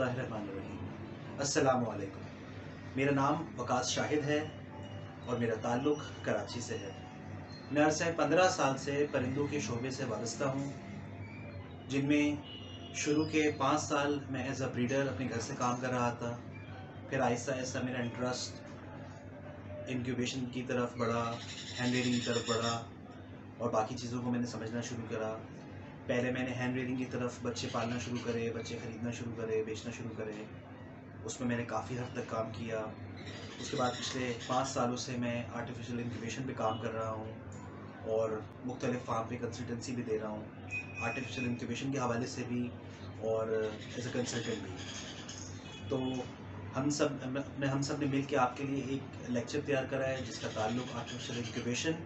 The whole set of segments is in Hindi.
अस्सलाम वालेकुम मेरा नाम वकास शाहिद है और मेरा ताल्लुक़ कराची से है मैं अरसे पंद्रह साल से परिंदों के शोबे से वाबस्ता हूँ जिनमें शुरू के पाँच साल मैं एज अ ब्रीडर अपने घर से काम कर रहा था फिर आहिस्ता आहिस्ता मेरा इंटरेस्ट इनक्यूबेशन की तरफ बढ़ा हैंड रेडिंग की तरफ बढ़ा और बाकी चीज़ों को मैंने समझना शुरू करा पहले मैंने हैंड रेडिंग की तरफ बच्चे पालना शुरू करे बच्चे ख़रीदना शुरू करे बेचना शुरू करे उसमें मैंने काफ़ी हद तक काम किया उसके बाद पिछले पाँच सालों से मैं आर्टिफिशियल इंक्यूबेशन पे काम कर रहा हूँ और मुख्तलिफ फार्म पे कंसल्टेंसी भी दे रहा हूँ आर्टिफिशियल इंक्यूबेशन के हवाले से भी और एज ए कंसल्टेंट भी तो हम सब मैं हम सब ने मिल के आपके लिए एक लेक्चर तैयार करा है जिसका ताल्लुक आर्टिफिशियल इंक्यूबेशन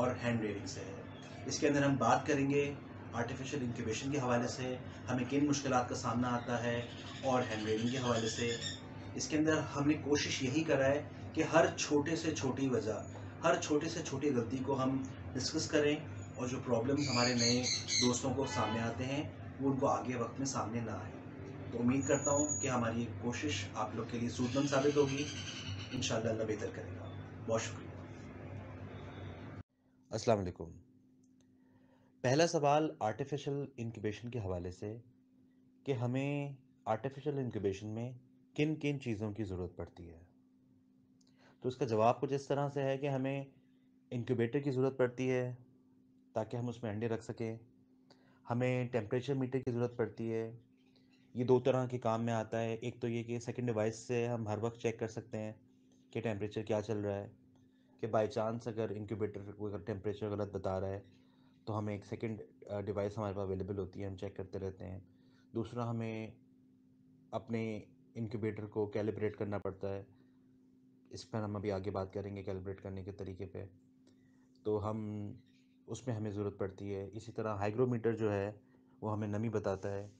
और हैंड रेडिंग से है इसके अंदर हम बात करेंगे आर्टिफिशियल इंक्यूबेशन के हवाले से हमें किन मुश्किल का सामना आता है और हैंड रेडिंग के हवाले से इसके अंदर हमने कोशिश यही करा है कि हर छोटे से छोटी वजह हर छोटे से छोटी गलती को हम डिस्कस करें और जो प्रॉब्लम्स हमारे नए दोस्तों को सामने आते हैं वो उनको आगे वक्त में सामने ना आए तो उम्मीद करता हूँ कि हमारी ये कोशिश आप लोग के लिए सूदमंद साबित होगी इन अल्लाह बेहतर करेगा बहुत शुक्रिया असलकुम पहला सवाल आर्टिफिशियल इंक्यूबेशन के हवाले से कि हमें आर्टिफिशियल इंक्यूबेशन में किन किन चीज़ों की ज़रूरत पड़ती है तो उसका जवाब कुछ इस तरह से है कि हमें इंक्यूबेटर की ज़रूरत पड़ती है ताकि हम उसमें अंडे रख सकें हमें टेम्परेचर मीटर की ज़रूरत पड़ती है ये दो तरह के काम में आता है एक तो ये कि सेकंड डिवाइस से हम हर वक्त चेक कर सकते हैं कि टेम्परेचर क्या चल रहा है कि बाई चांस अगर इंक्यूबेटर कोई टेम्परेचर गलत बता रहा है तो हमें एक सेकेंड डिवाइस हमारे पास अवेलेबल होती है हम चेक करते रहते हैं दूसरा हमें अपने इनक्यूबेटर को कैलिब्रेट करना पड़ता है इस पर हम अभी आगे बात करेंगे कैलिब्रेट करने के तरीके पे तो हम उसमें हमें ज़रूरत पड़ती है इसी तरह हाइग्रोमीटर जो है वो हमें नमी बताता है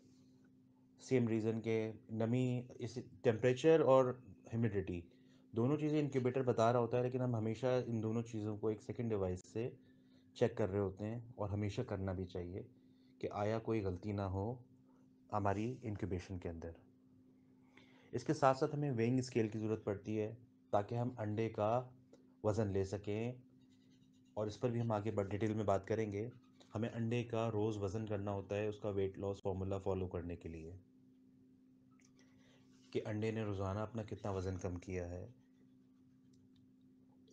सेम रीज़न के नमी इस टेम्परेचर और ह्यूमिडिटी दोनों चीज़ें इनक्यूबेटर बता रहा होता है लेकिन हम हमेशा इन दोनों चीज़ों को एक सेकेंड डिवाइस से चेक कर रहे होते हैं और हमेशा करना भी चाहिए कि आया कोई गलती ना हो हमारी इनक्यूबेशन के अंदर इसके साथ साथ हमें वेइंग स्केल की ज़रूरत पड़ती है ताकि हम अंडे का वज़न ले सकें और इस पर भी हम आगे डिटेल में बात करेंगे हमें अंडे का रोज़ वज़न करना होता है उसका वेट लॉस फार्मूला फॉलो करने के लिए कि अंडे ने रोज़ाना अपना कितना वज़न कम किया है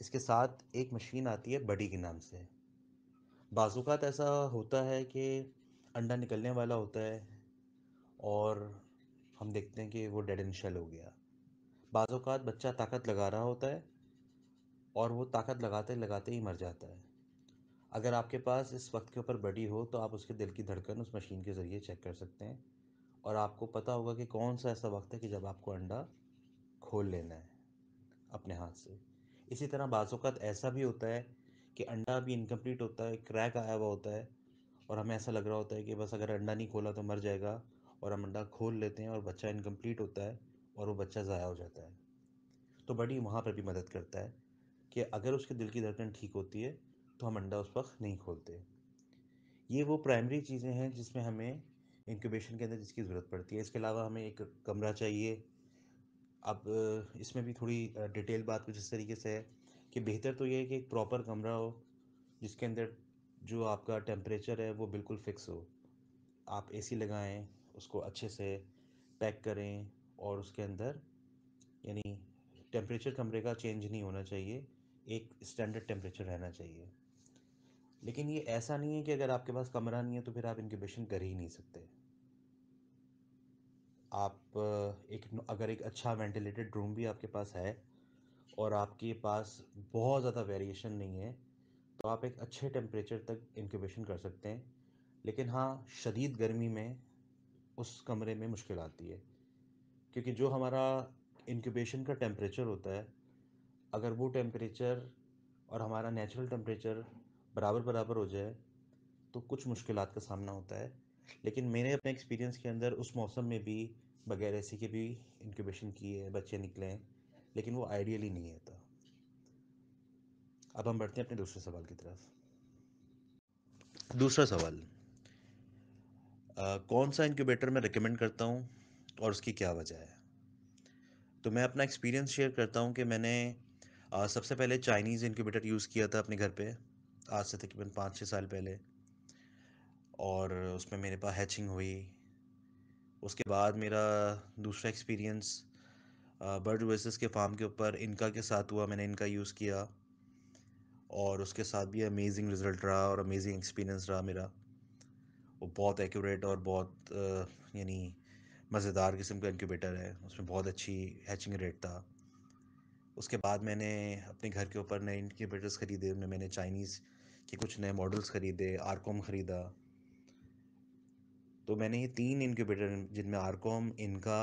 इसके साथ एक मशीन आती है बडी के नाम से बाज़ात ऐसा होता है कि अंडा निकलने वाला होता है और हम देखते हैं कि वो डेड एंड शेल हो गया बाज़ात बच्चा ताकत लगा रहा होता है और वो ताकत लगाते लगाते ही मर जाता है अगर आपके पास इस वक्त के ऊपर बडी हो तो आप उसके दिल की धड़कन उस मशीन के ज़रिए चेक कर सकते हैं और आपको पता होगा कि कौन सा ऐसा वक्त है कि जब आपको अंडा खोल लेना है अपने हाथ से इसी तरह बाज़ात ऐसा भी होता है कि अंडा भी इनकम्प्लीट होता है क्रैक आया हुआ होता है और हमें ऐसा लग रहा होता है कि बस अगर अंडा नहीं खोला तो मर जाएगा और हम अंडा खोल लेते हैं और बच्चा इनकम्प्लीट होता है और वो बच्चा ज़ाया हो जाता है तो बड़ी वहाँ पर भी मदद करता है कि अगर उसके दिल की धड़कन ठीक होती है तो हम अंडा उस वक्त नहीं खोलते ये वो प्राइमरी चीज़ें हैं जिसमें हमें इंक्यूबेशन के अंदर जिसकी ज़रूरत पड़ती है इसके अलावा हमें एक कमरा चाहिए अब इसमें भी थोड़ी डिटेल बात कुछ इस तरीके से है कि बेहतर तो ये है कि एक प्रॉपर कमरा हो जिसके अंदर जो आपका टेम्परेचर है वो बिल्कुल फ़िक्स हो आप ए सी लगाएँ उसको अच्छे से पैक करें और उसके अंदर यानी टेम्परेचर कमरे का चेंज नहीं होना चाहिए एक स्टैंडर्ड टेम्परेचर रहना चाहिए लेकिन ये ऐसा नहीं है कि अगर आपके पास कमरा नहीं है तो फिर आप इनक्यूबेशन कर ही नहीं सकते आप एक अगर एक अच्छा वेंटिलेटेड रूम भी आपके पास है और आपके पास बहुत ज़्यादा वेरिएशन नहीं है तो आप एक अच्छे टेम्परेचर तक इनक्यूबेशन कर सकते हैं लेकिन हाँ शदीद गर्मी में उस कमरे में मुश्किल आती है क्योंकि जो हमारा इनक्यूबेशन का टेम्परेचर होता है अगर वो टेम्परेचर और हमारा नेचुरल टेम्परेचर बराबर बराबर हो जाए तो कुछ मुश्किल का सामना होता है लेकिन मैंने अपने एक्सपीरियंस के अंदर उस मौसम में भी बगैर ऐसी के भी इनक्यूबेशन किए हैं बच्चे निकले हैं लेकिन वो आइडियली नहीं होता अब हम बढ़ते हैं अपने दूसरे सवाल की तरफ दूसरा सवाल आ, कौन सा इंक्यूबेटर मैं रिकमेंड करता हूँ और उसकी क्या वजह है तो मैं अपना एक्सपीरियंस शेयर करता हूँ कि मैंने आ, सबसे पहले चाइनीज़ इंक्यूबेटर यूज़ किया था अपने घर पे आज से तकरीबन पाँच छः साल पहले और उसमें मेरे पास हैचिंग हुई उसके बाद मेरा दूसरा एक्सपीरियंस बर्ड वेसिस के फार्म के ऊपर इनका के साथ हुआ मैंने इनका यूज़ किया और उसके साथ भी अमेजिंग रिज़ल्ट रहा और अमेजिंग एक्सपीरियंस रहा मेरा वो बहुत एक्यूरेट और बहुत यानी मज़ेदार किस्म का इनक्यूबेटर है उसमें बहुत अच्छी हैचिंग रेट था उसके बाद मैंने अपने घर के ऊपर नए इनक्यूबेटर्स ख़रीदे उनमें मैंने चाइनीज़ के कुछ नए मॉडल्स ख़रीदे आरकॉम ख़रीदा तो मैंने ये तीन इनक्यूबेटर जिनमें आरकॉम इनका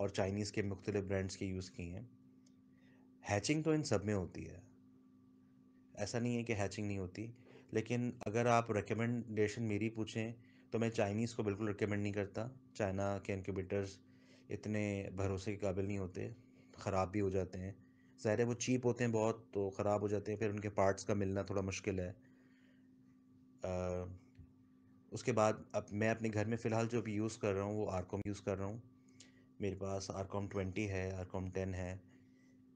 और चाइनीज़ के मुख्तलि ब्रांड्स के यूज़ किए हैं हैचिंग तो इन सब में होती है ऐसा नहीं है कि हैचिंग नहीं होती लेकिन अगर आप रिकमेंडेशन मेरी पूछें तो मैं चाइनीज़ को बिल्कुल रिकमेंड नहीं करता चाइना के इनक्यूबेटर्स इतने भरोसे के काबिल नहीं होते ख़राब भी हो जाते हैं ज़ाहिर है वो चीप होते हैं बहुत तो ख़राब हो जाते हैं फिर उनके पार्ट्स का मिलना थोड़ा मुश्किल है आ, उसके बाद अब मैं अपने घर में फ़िलहाल जो भी यूज़ कर रहा हूँ वो आरकॉम यूज़ कर रहा हूँ मेरे पास आर कॉम ट्वेंटी है आर कॉम टेन है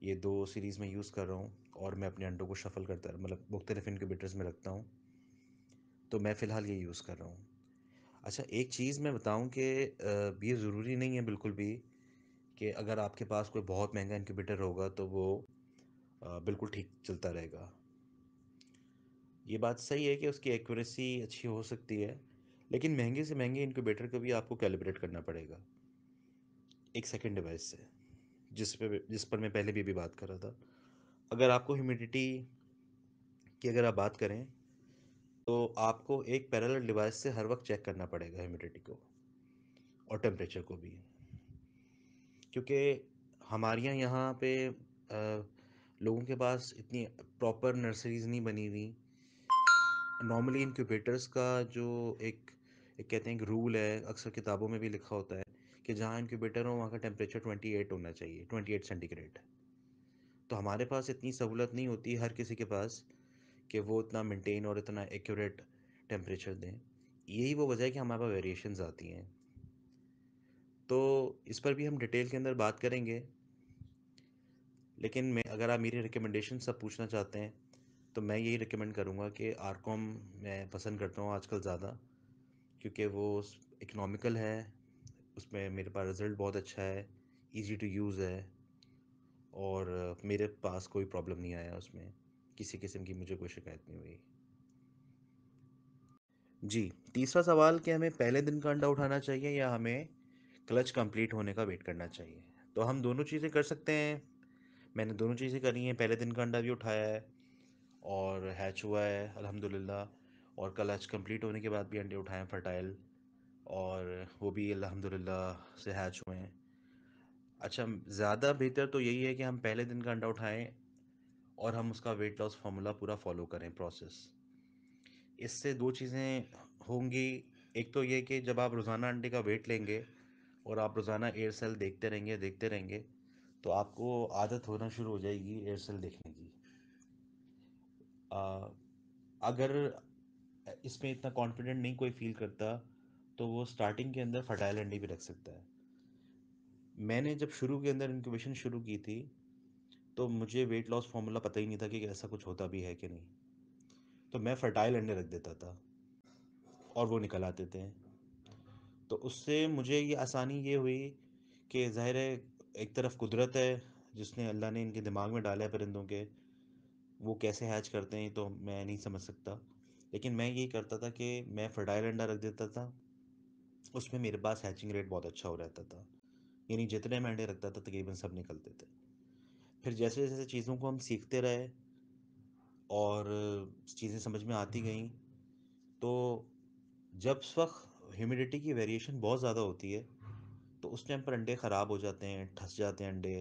ये दो सीरीज़ में यूज़ कर रहा हूँ और मैं अपने अंडों को शफ़ल करता मतलब मुख्तलिफ इनक्यूबेटर्स में रखता हूँ तो मैं फ़िलहाल ये यूज़ कर रहा हूँ अच्छा एक चीज़ मैं बताऊँ कि ये ज़रूरी नहीं है बिल्कुल भी कि अगर आपके पास कोई बहुत महंगा इनक्यूबेटर होगा तो वो बिल्कुल ठीक चलता रहेगा ये बात सही है कि उसकी एक्यूरेसी अच्छी हो सकती है लेकिन महंगे से महंगे इनक्यूबेटर को भी आपको कैलिब्रेट करना पड़ेगा एक सेकेंड डिवाइस से जिस पे जिस पर मैं पहले भी अभी बात कर रहा था अगर आपको ह्यूमिडिटी की अगर आप बात करें तो आपको एक पैरल डिवाइस से हर वक्त चेक करना पड़ेगा ह्यूमिडिटी को और टेम्परेचर को भी क्योंकि हमारे यहाँ यहाँ पे लोगों के पास इतनी प्रॉपर नर्सरीज़ नहीं बनी हुई नॉर्मली इनक्यूबेटर्स का जो एक, एक कहते हैं एक रूल है अक्सर किताबों में भी लिखा होता है कि जहाँ इनक्यूबेटर हो वहाँ का टेम्परेचर 28 होना चाहिए 28 सेंटीग्रेड तो हमारे पास इतनी सहूलत नहीं होती हर किसी के पास कि वो इतना मेंटेन और इतना एक्यूरेट टेम्परेचर दें यही वो वजह है कि हमारे पास वेरिएशन आती हैं तो इस पर भी हम डिटेल के अंदर बात करेंगे लेकिन मैं अगर आप मेरी रिकमेंडेशन सब पूछना चाहते हैं तो मैं यही रिकमेंड करूँगा कि आर मैं पसंद करता हूँ आजकल ज़्यादा क्योंकि वो इकनॉमिकल है उसमें मेरे पास रिज़ल्ट बहुत अच्छा है ईज़ी टू यूज़ है और मेरे पास कोई प्रॉब्लम नहीं आया उसमें किसी किस्म की मुझे कोई शिकायत नहीं हुई जी तीसरा सवाल कि हमें पहले दिन का अंडा उठाना चाहिए या हमें क्लच कंप्लीट होने का वेट करना चाहिए तो हम दोनों चीज़ें कर सकते हैं मैंने दोनों चीज़ें करी हैं पहले दिन का अंडा भी उठाया है और हैच हुआ है अलहमदिल्ला और क्लच कंप्लीट होने के बाद भी अंडे उठाए फर्टाइल और वो भी अलहमदिल्ला से हैच हुए हैं अच्छा ज़्यादा बेहतर तो यही है कि हम पहले दिन का अंडा उठाएं और हम उसका वेट लॉस फार्मूला पूरा फॉलो करें प्रोसेस इससे दो चीज़ें होंगी एक तो ये कि जब आप रोज़ाना अंडे का वेट लेंगे और आप रोज़ाना एयर सेल देखते रहेंगे देखते रहेंगे तो आपको आदत होना शुरू हो जाएगी एयर सेल देखने की आ, अगर इसमें इतना कॉन्फिडेंट नहीं कोई फील करता तो वो स्टार्टिंग के अंदर फर्टाइल अंडे भी रख सकता है मैंने जब शुरू के अंदर इंक्यूबेशन शुरू की थी तो मुझे वेट लॉस फॉर्मूला पता ही नहीं था कि ऐसा कुछ होता भी है कि नहीं तो मैं फर्टाइल अंडे रख देता था और वो निकल आते थे तो उससे मुझे ये आसानी ये हुई कि ज़ाहिर है एक तरफ कुदरत है जिसने अल्लाह ने इनके दिमाग में डाला है परिंदों के वो कैसे हैच करते हैं तो मैं नहीं समझ सकता लेकिन मैं यही करता था कि मैं फर्टाइल अंडा रख देता था उसमें मेरे पास हैचिंग रेट बहुत अच्छा हो रहता था यानी जितने मैं अंडे रखता था तकरीबन सब निकलते थे फिर जैसे जैसे चीज़ों को हम सीखते रहे और चीज़ें समझ में आती गई तो जब उस वक्त ह्यूमिडिटी की वेरिएशन बहुत ज़्यादा होती है तो उस टाइम पर अंडे ख़राब हो जाते हैं ठस जाते हैं अंडे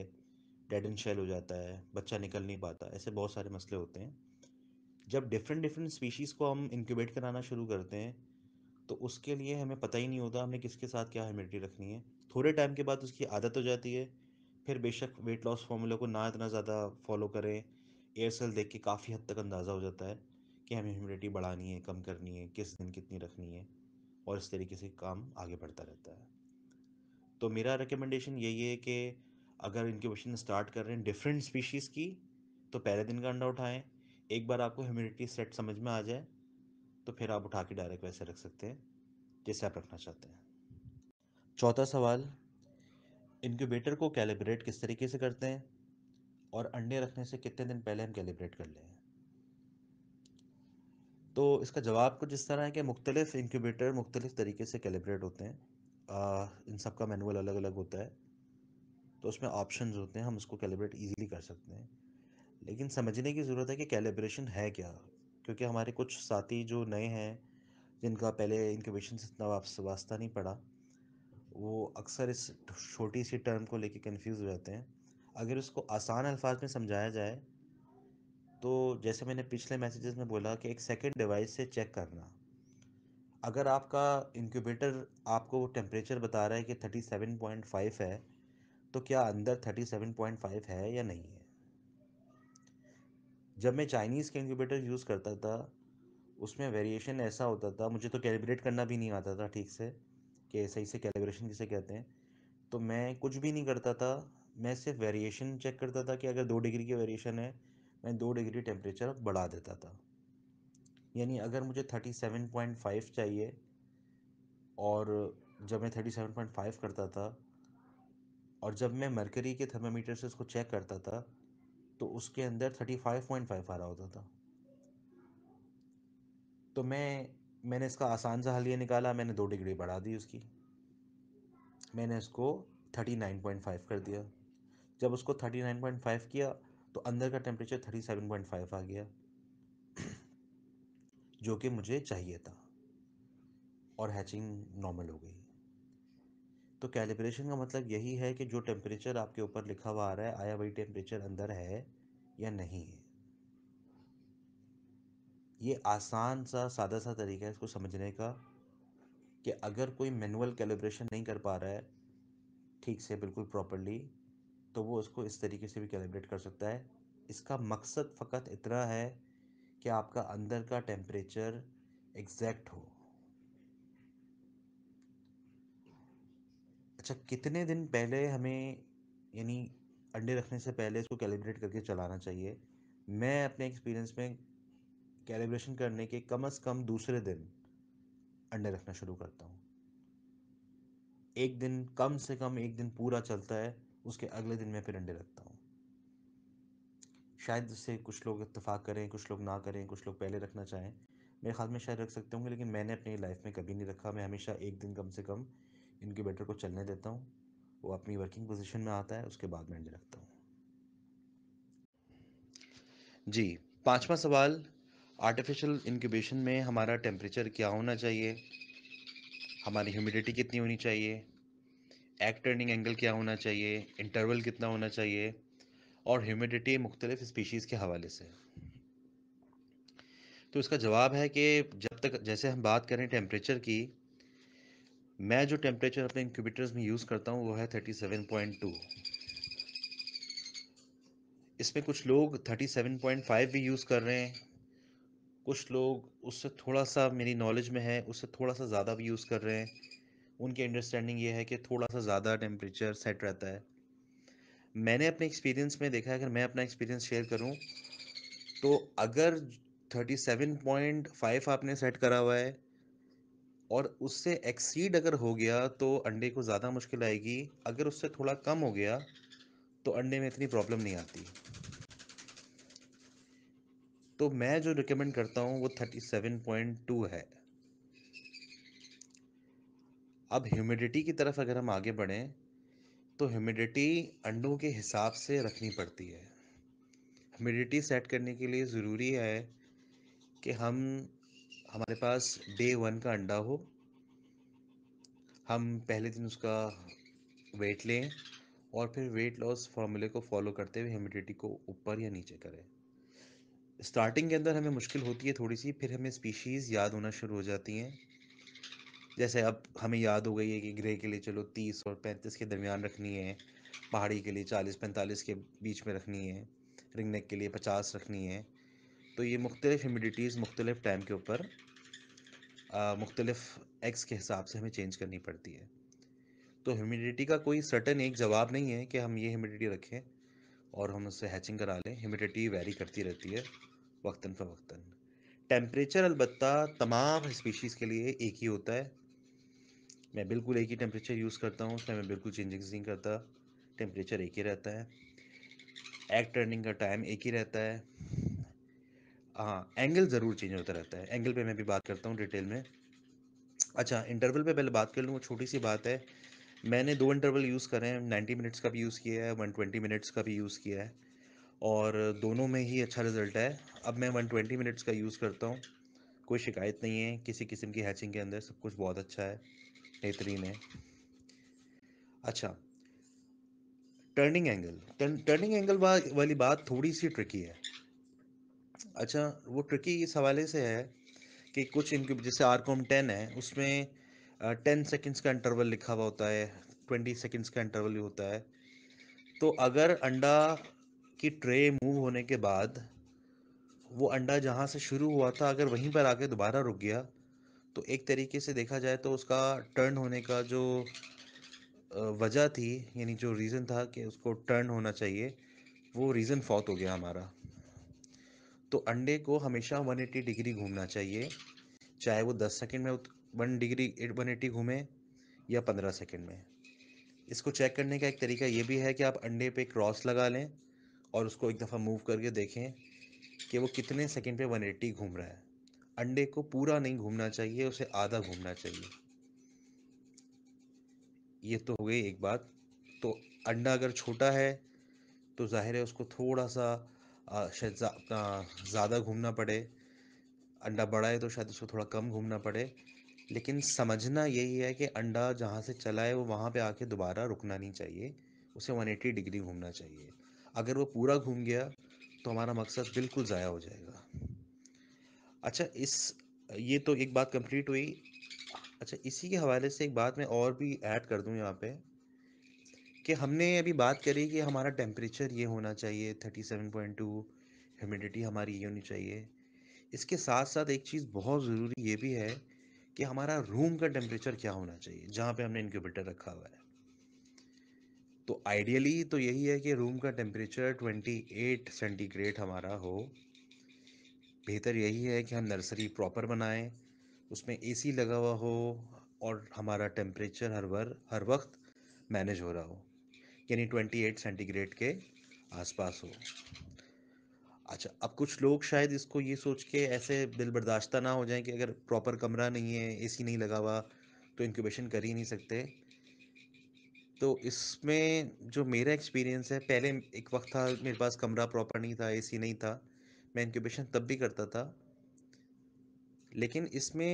डेड एंड शेल हो जाता है बच्चा निकल नहीं पाता ऐसे बहुत सारे मसले होते हैं जब डिफरेंट डिफरेंट स्पीशीज़ को हम इंक्यूबेट कराना शुरू करते हैं तो उसके लिए हमें पता ही नहीं होता हमें किसके साथ क्या ह्यूमिडिटी रखनी है थोड़े टाइम के बाद उसकी आदत हो जाती है फिर बेशक वेट लॉस फॉर्मूला को ना इतना ज़्यादा फॉलो करें एयरसेल देख के काफ़ी हद तक अंदाज़ा हो जाता है कि हमें ह्यूमिडिटी बढ़ानी है कम करनी है किस दिन कितनी रखनी है और इस तरीके से काम आगे बढ़ता रहता है तो मेरा रिकमेंडेशन यही है कि अगर इनक्यूबेशन स्टार्ट कर रहे हैं डिफरेंट स्पीशीज़ की तो पहले दिन का अंडा उठाएं एक बार आपको ह्यूमिडिटी सेट समझ में आ जाए तो फिर आप उठा के डायरेक्ट वैसे रख सकते हैं जैसे आप रखना चाहते हैं चौथा सवाल इनक्यूबेटर को कैलिब्रेट किस तरीके से करते हैं और अंडे रखने से कितने दिन पहले हम कैलिब्रेट कर लें तो इसका जवाब कुछ इस तरह है कि मुख्तलिफ इंक्यूबेटर मुख्तलिफ तरीके से कैलिब्रेट होते हैं आ, इन सब का मैनुअल अलग अलग होता है तो उसमें ऑप्शन होते हैं हम उसको कैलिब्रेट ईजिली कर सकते हैं लेकिन समझने की ज़रूरत है कि कैलिब्रेशन है क्या क्योंकि हमारे कुछ साथी जो नए हैं जिनका पहले इनक्यूबेशन से इतना वास्ता नहीं पड़ा वो अक्सर इस छोटी सी टर्म को लेके कंफ्यूज हो जाते हैं अगर उसको आसान अल्फाज में समझाया जाए तो जैसे मैंने पिछले मैसेजेस में बोला कि एक सेकेंड डिवाइस से चेक करना अगर आपका इंक्यूबेटर आपको टेम्परेचर बता रहा है कि 37.5 है तो क्या अंदर 37.5 है या नहीं है जब मैं चाइनीज़ के इंक्यूबेटर यूज़ करता था उसमें वेरिएशन ऐसा होता था मुझे तो कैलिब्रेट करना भी नहीं आता था ठीक से कि सही से कैलिब्रेशन किसे कहते हैं तो मैं कुछ भी नहीं करता था मैं सिर्फ वेरिएशन चेक करता था कि अगर दो डिग्री की वेरिएशन है मैं दो डिग्री टेम्परेचर बढ़ा देता था यानी अगर मुझे थर्टी सेवन पॉइंट फाइव चाहिए और जब मैं थर्टी सेवन पॉइंट फाइव करता था और जब मैं मरकरी के थर्मामीटर से उसको चेक करता था तो उसके अंदर थर्टी फाइव पॉइंट फाइव आ रहा होता था तो मैं मैंने इसका आसान सा हल ये निकाला मैंने दो डिग्री बढ़ा दी उसकी मैंने इसको थर्टी नाइन पॉइंट फाइव कर दिया जब उसको थर्टी नाइन पॉइंट फाइव किया तो अंदर का temperature thirty seven point five आ गया जो कि मुझे चाहिए था और हैचिंग नॉर्मल हो गई तो कैलिब्रेशन का मतलब यही है कि जो टेम्परेचर आपके ऊपर लिखा हुआ आ रहा है आया वही टेम्परेचर अंदर है या नहीं है ये आसान सा सादा सा तरीका है इसको समझने का कि अगर कोई मैनुअल कैलिब्रेशन नहीं कर पा रहा है ठीक से बिल्कुल प्रॉपरली तो वो उसको इस तरीके से भी कैलिब्रेट कर सकता है इसका मकसद फ़कत इतना है कि आपका अंदर का टेम्परेचर एग्जैक्ट हो अच्छा कितने दिन पहले हमें यानी अंडे रखने से पहले इसको कैलिब्रेट करके चलाना चाहिए मैं अपने एक्सपीरियंस में कैलिब्रेशन करने के कम से कम दूसरे दिन अंडे रखना शुरू करता हूँ एक दिन कम से कम एक दिन पूरा चलता है उसके अगले दिन मैं फिर अंडे रखता हूँ शायद इससे कुछ लोग इतफाक़ करें कुछ लोग ना करें कुछ लोग पहले रखना चाहें मेरे ख्याल में शायद रख सकते होंगे लेकिन मैंने अपनी लाइफ में कभी नहीं रखा मैं हमेशा एक दिन कम से कम इनक्यूबेटर को चलने देता हूँ वो अपनी वर्किंग पोजीशन में आता है उसके बाद मैं अंडे रखता हूँ जी पांचवा सवाल आर्टिफिशियल इनक्यूबेशन में हमारा टेम्परेचर क्या होना चाहिए हमारी ह्यूमिडिटी कितनी होनी चाहिए एग टर्निंग एंगल क्या होना चाहिए इंटरवल कितना होना चाहिए और ह्यूमिडिटी मुख्तलिफ स्पीशीज़ के हवाले से तो इसका जवाब है कि जब तक जैसे हम बात करें टेम्परेचर की मैं जो टेम्परेचर अपने इंक्यूबेटर्स में यूज़ करता हूँ वो है थर्टी सेवन पॉइंट टू इसमें कुछ लोग थर्टी सेवन पॉइंट फाइव भी यूज़ कर रहे हैं कुछ लोग उससे थोड़ा सा मेरी नॉलेज में है उससे थोड़ा सा ज़्यादा भी यूज़ कर रहे हैं उनकी अंडरस्टैंडिंग ये है कि थोड़ा सा ज़्यादा टेम्परेचर सेट रहता है मैंने अपने एक्सपीरियंस में देखा है अगर मैं अपना एक्सपीरियंस शेयर करूं तो अगर थर्टी सेवन पॉइंट फाइव आपने सेट करा हुआ है और उससे एक्सीड अगर हो गया तो अंडे को ज़्यादा मुश्किल आएगी अगर उससे थोड़ा कम हो गया तो अंडे में इतनी प्रॉब्लम नहीं आती तो मैं जो रिकमेंड करता हूँ वो थर्टी सेवन पॉइंट टू है अब ह्यूमिडिटी की तरफ अगर हम आगे बढ़ें तो ह्यूमिडिटी अंडों के हिसाब से रखनी पड़ती है ह्यूमिडिटी सेट करने के लिए ज़रूरी है कि हम हमारे पास डे वन का अंडा हो हम पहले दिन उसका वेट लें और फिर वेट लॉस फॉर्मूले को फॉलो करते हुए ह्यूमिडिटी को ऊपर या नीचे करें स्टार्टिंग के अंदर हमें मुश्किल होती है थोड़ी सी फिर हमें स्पीशीज़ याद होना शुरू हो जाती हैं जैसे अब हमें याद हो गई है कि ग्रे के लिए चलो तीस और पैंतीस के दरमियान रखनी है पहाड़ी के लिए चालीस पैंतालीस के बीच में रखनी है रिंगनेक के लिए पचास रखनी है तो ये मुख्तलिफ़ ह्यूमिडिटीज़ मुख्तलिफ़ टाइम के ऊपर मुख्तलिफ़ एक्स के हिसाब से हमें चेंज करनी पड़ती है तो ह्यूमिडिटी का कोई सर्टन एक जवाब नहीं है कि हम ये ह्यूमिडिटी रखें और हम उससे हैचिंग करा लें ह्यूमिडिटी वेरी करती रहती है वक्ता फ़वक्ता टेम्परेचर अलबत् तमाम स्पीशीज़ के लिए एक ही होता है मैं बिल्कुल एक ही टेम्परेचर यूज़ करता हूँ उसमें मैं बिल्कुल चेंजिंग्स नहीं करता टेम्परेचर एक ही रहता है एग टर्निंग का टाइम एक ही रहता है हाँ एंगल ज़रूर चेंज होता रहता है एंगल पे मैं भी बात करता हूँ डिटेल में अच्छा इंटरवल पे पहले बात कर लूँ छोटी सी बात है मैंने दो इंटरवल यूज़ करे हैं नाइन्टी मिनट्स का भी यूज़ किया है वन ट्वेंटी मिनट्स का भी यूज़ किया है और दोनों में ही अच्छा रिजल्ट है अब मैं वन ट्वेंटी मिनट्स का यूज़ करता हूँ कोई शिकायत नहीं है किसी किस्म की हैचिंग के अंदर सब कुछ बहुत अच्छा है बेहतरीन है अच्छा टर्निंग एंगल टर्निंग एंगल वाली बात थोड़ी सी ट्रिकी है अच्छा वो ट्रिकी इस हवाले से है कि कुछ इनके जैसे आरकॉम टेन है उसमें टेन सेकंड्स का इंटरवल लिखा हुआ होता है ट्वेंटी सेकंड्स का इंटरवल भी होता है तो अगर अंडा की ट्रे मूव होने के बाद वो अंडा जहाँ से शुरू हुआ था अगर वहीं पर आके दोबारा रुक गया तो एक तरीके से देखा जाए तो उसका टर्न होने का जो वजह थी यानी जो रीज़न था कि उसको टर्न होना चाहिए वो रीज़न फौत हो गया हमारा तो अंडे को हमेशा 180 डिग्री घूमना चाहिए चाहे वो 10 सेकंड में वन डिग्री वन एटी घूमे या 15 सेकंड में इसको चेक करने का एक तरीका ये भी है कि आप अंडे पे क्रॉस लगा लें और उसको एक दफ़ा मूव करके देखें कि वो कितने सेकंड पे 180 घूम रहा है अंडे को पूरा नहीं घूमना चाहिए उसे आधा घूमना चाहिए ये तो हो गई एक बात तो अंडा अगर छोटा है तो ज़ाहिर है उसको थोड़ा सा शायद ज़्यादा घूमना पड़े अंडा बड़ा है तो शायद उसको थोड़ा कम घूमना पड़े लेकिन समझना यही है कि अंडा जहाँ से चला है वो वहाँ पे आके दोबारा रुकना नहीं चाहिए उसे 180 डिग्री घूमना चाहिए अगर वो पूरा घूम गया तो हमारा मकसद बिल्कुल ज़ाया हो जाएगा अच्छा इस ये तो एक बात कंप्लीट हुई अच्छा इसी के हवाले से एक बात मैं और भी ऐड कर दूँ यहाँ पे कि हमने अभी बात करी कि हमारा टेम्परेचर ये होना चाहिए 37.2 ह्यूमिडिटी हमारी ये होनी चाहिए इसके साथ साथ एक चीज़ बहुत ज़रूरी ये भी है कि हमारा रूम का टेम्परेचर क्या होना चाहिए जहाँ पे हमने इनक्यूबेटर रखा हुआ है तो आइडियली तो यही है कि रूम का टेम्परेचर 28 सेंटीग्रेड हमारा हो बेहतर यही है कि हम नर्सरी प्रॉपर बनाएं उसमें एसी लगा हुआ हो और हमारा टेम्परेचर हर बार हर वक्त मैनेज हो रहा हो यानी 28 सेंटीग्रेड के आसपास हो अच्छा अब कुछ लोग शायद इसको ये सोच के ऐसे दिल बर्दाश्त ना हो जाए कि अगर प्रॉपर कमरा नहीं है एसी नहीं लगा हुआ तो इंक्यूबेशन कर ही नहीं सकते तो इसमें जो मेरा एक्सपीरियंस है पहले एक वक्त था मेरे पास कमरा प्रॉपर नहीं था एसी नहीं था मैं इंक्यूबेशन तब भी करता था लेकिन इसमें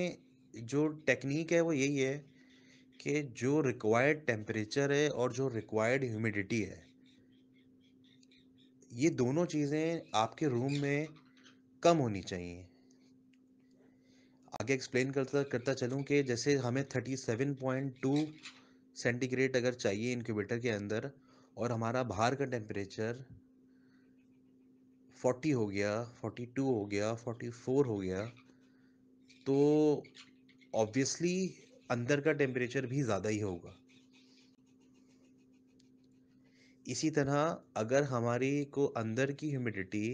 जो टेक्निक है वो यही है के जो रिक्वायर्ड टेम्परेचर है और जो रिक्वायर्ड ह्यूमिडिटी है ये दोनों चीज़ें आपके रूम में कम होनी चाहिए आगे एक्सप्लेन करता करता चलूँ कि जैसे हमें 37.2 सेंटीग्रेड अगर चाहिए इनक्यूबेटर के अंदर और हमारा बाहर का टेम्परेचर 40 हो गया 42 हो गया 44 हो गया तो ऑब्वियसली अंदर का टेम्परेचर भी ज़्यादा ही होगा इसी तरह अगर हमारी को अंदर की ह्यूमिडिटी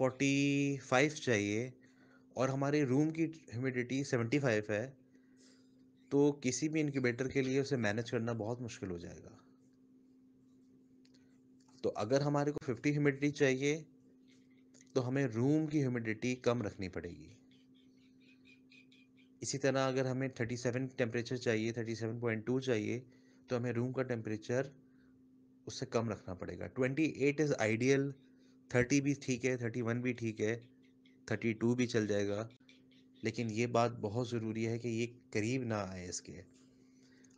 45 चाहिए और हमारे रूम की ह्यूमिडिटी 75 है तो किसी भी इनक्यूबेटर के लिए उसे मैनेज करना बहुत मुश्किल हो जाएगा तो अगर हमारे को 50 ह्यूमिडिटी चाहिए तो हमें रूम की ह्यूमिडिटी कम रखनी पड़ेगी इसी तरह अगर हमें थर्टी सेवन टेम्परेचर चाहिए थर्टी सेवन पॉइंट टू चाहिए तो हमें रूम का टेम्परेचर उससे कम रखना पड़ेगा twenty eight is ideal thirty भी ठीक है थर्टी वन भी ठीक है थर्टी टू भी चल जाएगा लेकिन ये बात बहुत ज़रूरी है कि ये करीब ना आए इसके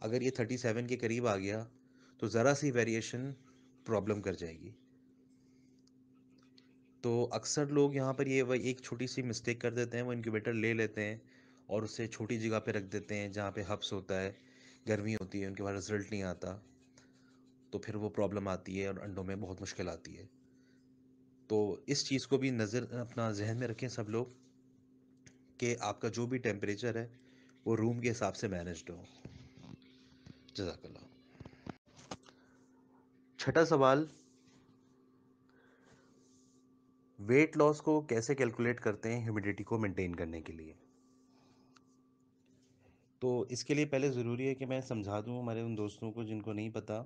अगर ये थर्टी सेवन के करीब आ गया तो ज़रा सी वेरिएशन प्रॉब्लम कर जाएगी तो अक्सर लोग यहाँ पर ये वह एक छोटी सी मिस्टेक कर देते हैं वो इनक्यूबेटर ले लेते हैं और उसे छोटी जगह पे रख देते हैं जहाँ पे हब्स होता है गर्मी होती है उनके पास रिजल्ट नहीं आता तो फिर वो प्रॉब्लम आती है और अंडों में बहुत मुश्किल आती है तो इस चीज़ को भी नज़र अपना जहन में रखें सब लोग कि आपका जो भी टेम्परेचर है वो रूम के हिसाब से मैनेज हो जजाकल्ला छठा सवाल वेट लॉस को कैसे कैलकुलेट करते हैं ह्यूमिडिटी को मेंटेन करने के लिए तो इसके लिए पहले ज़रूरी है कि मैं समझा दूँ हमारे उन दोस्तों को जिनको नहीं पता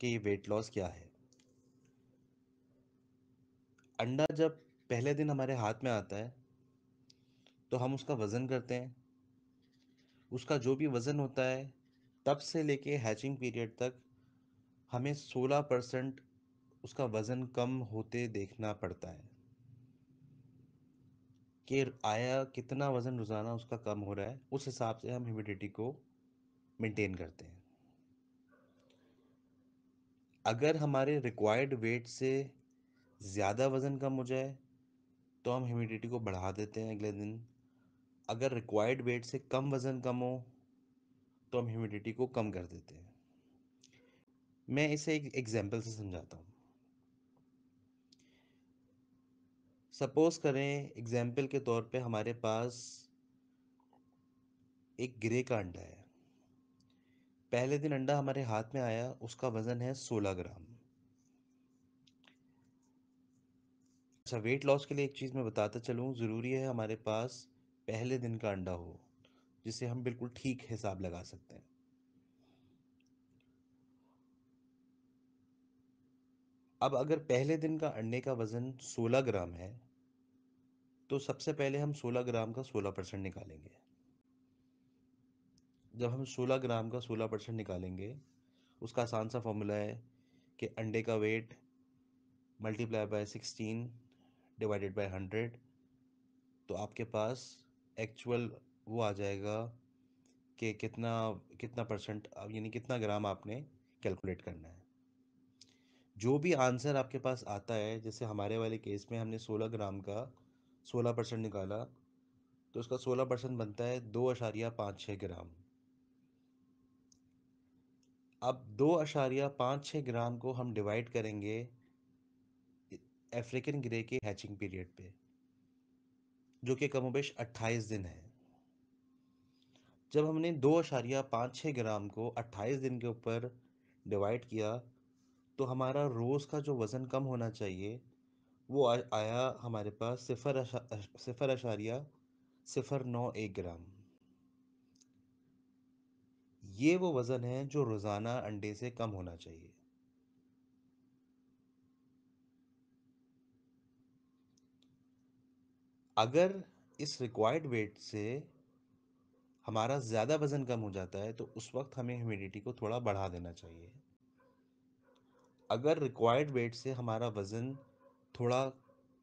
कि ये वेट लॉस क्या है अंडा जब पहले दिन हमारे हाथ में आता है तो हम उसका वज़न करते हैं उसका जो भी वज़न होता है तब से लेके हैचिंग पीरियड तक हमें 16 परसेंट उसका वज़न कम होते देखना पड़ता है कि आया कितना वज़न रोज़ाना उसका कम हो रहा है उस हिसाब से हम ह्यूमिडिटी को मेंटेन करते हैं अगर हमारे रिक्वायर्ड वेट से ज़्यादा वज़न कम हो जाए तो हम ह्यूमिडिटी को बढ़ा देते हैं अगले दिन अगर रिक्वायर्ड वेट से कम वज़न कम हो तो हम ह्यूमिडिटी को कम कर देते हैं मैं इसे एक एग्जाम्पल से समझाता हूँ सपोज़ करें एग्ज़ाम्पल के तौर पे हमारे पास एक ग्रे का अंडा है पहले दिन अंडा हमारे हाथ में आया उसका वज़न है सोलह ग्राम अच्छा वेट लॉस के लिए एक चीज़ मैं बताता चलूँ ज़रूरी है हमारे पास पहले दिन का अंडा हो जिसे हम बिल्कुल ठीक हिसाब लगा सकते हैं अब अगर पहले दिन का अंडे का वज़न 16 ग्राम है तो सबसे पहले हम 16 ग्राम का 16 परसेंट निकालेंगे जब हम 16 ग्राम का 16 परसेंट निकालेंगे उसका आसान सा फॉर्मूला है कि अंडे का weight multiply by 16 divided by 100 तो आपके पास एक्चुअल वो आ जाएगा कि कितना कितना परसेंट यानी कितना ग्राम आपने कैलकुलेट करना है जो भी आंसर आपके पास आता है जैसे हमारे वाले केस में हमने 16 ग्राम का सोलह परसेंट निकाला तो उसका सोलह परसेंट बनता है दो अशारिया पाँच छः ग्राम अब दो अशारिया पाँच छः ग्राम को हम डिवाइड करेंगे अफ्रीकन ग्रे के हैचिंग पीरियड पे जो कि कमोबेश अट्ठाईस दिन है जब हमने दो अशारिया पाँच छः ग्राम को अट्ठाईस दिन के ऊपर डिवाइड किया तो हमारा रोज़ का जो वज़न कम होना चाहिए वो आ, आया हमारे पास सिफर अशा, सिफर अशारिया सिफर नौ एक ग्राम ये वो वज़न है जो रोज़ाना अंडे से कम होना चाहिए अगर इस रिक्वायर्ड वेट से हमारा ज़्यादा वज़न कम हो जाता है तो उस वक्त हमें ह्यूमिडिटी को थोड़ा बढ़ा देना चाहिए अगर रिक्वायर्ड वेट से हमारा वज़न थोड़ा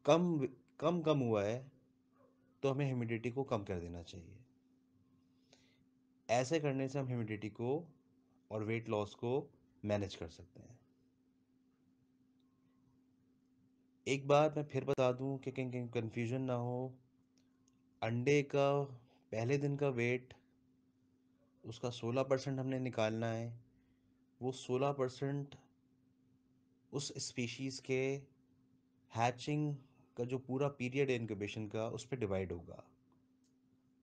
कम कम कम हुआ है तो हमें ह्यूमिडिटी को कम कर देना चाहिए ऐसे करने से हम ह्यूमिडिटी को और वेट लॉस को मैनेज कर सकते हैं एक बार मैं फिर बता दूं कि कहीं कन्फ्यूजन ना हो अंडे का पहले दिन का वेट उसका 16 परसेंट हमने निकालना है वो 16 परसेंट उस स्पीशीज़ के हैचिंग का जो पूरा पीरियड है इनक्यूबेशन का उस पर डिवाइड होगा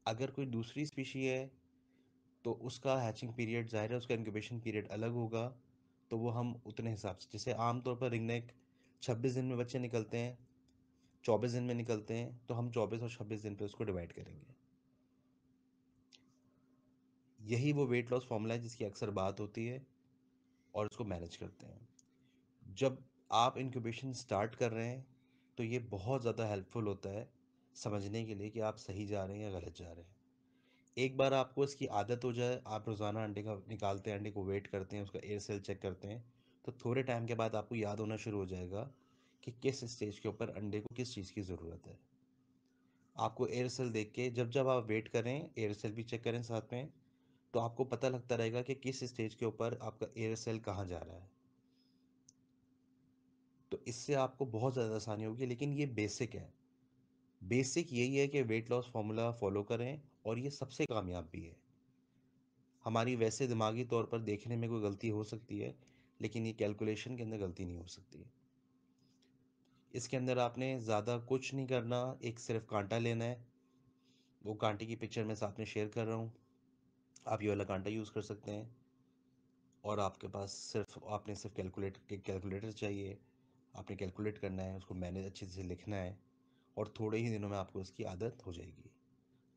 अगर कोई दूसरी स्पीशी है तो उसका हैचिंग पीरियड ज़ाहिर है उसका इनक्यूबेशन पीरियड अलग होगा तो वो हम उतने हिसाब से जैसे आमतौर पर रिंगनेक 26 दिन में बच्चे निकलते हैं 24 दिन में निकलते हैं तो हम 24 और 26 दिन पे उसको डिवाइड करेंगे यही वो वेट लॉस फॉर्मूला है जिसकी अक्सर बात होती है और उसको मैनेज करते हैं जब आप इनक्यूबेशन स्टार्ट कर रहे हैं तो ये बहुत ज़्यादा हेल्पफुल होता है समझने के लिए कि आप सही जा रहे हैं या गलत जा रहे हैं एक बार आपको इसकी आदत हो जाए आप रोज़ाना अंडे का निकालते हैं अंडे को वेट करते हैं उसका एयर सेल चेक करते हैं तो थोड़े टाइम के बाद आपको याद होना शुरू हो जाएगा कि किस स्टेज के ऊपर अंडे को किस चीज़ की ज़रूरत है आपको एयर सेल देख के जब जब आप वेट करें एयर सेल भी चेक करें साथ में तो आपको पता लगता रहेगा कि किस स्टेज के ऊपर आपका एयर सेल कहाँ जा रहा है तो इससे आपको बहुत ज़्यादा आसानी होगी लेकिन ये बेसिक है बेसिक यही है कि वेट लॉस फार्मूला फॉलो करें और ये सबसे कामयाब भी है हमारी वैसे दिमागी तौर पर देखने में कोई गलती हो सकती है लेकिन ये कैलकुलेशन के अंदर गलती नहीं हो सकती है इसके अंदर आपने ज़्यादा कुछ नहीं करना एक सिर्फ कांटा लेना है वो कांटे की पिक्चर मैं साथ में शेयर कर रहा हूँ आप ये वाला कांटा यूज़ कर सकते हैं और आपके पास सिर्फ आपने सिर्फ कैलकुलेटर कैलकुलेटर चाहिए आपने कैलकुलेट करना है उसको मैनेज अच्छे से लिखना है और थोड़े ही दिनों में आपको उसकी आदत हो जाएगी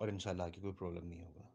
और इन आगे कोई प्रॉब्लम नहीं होगा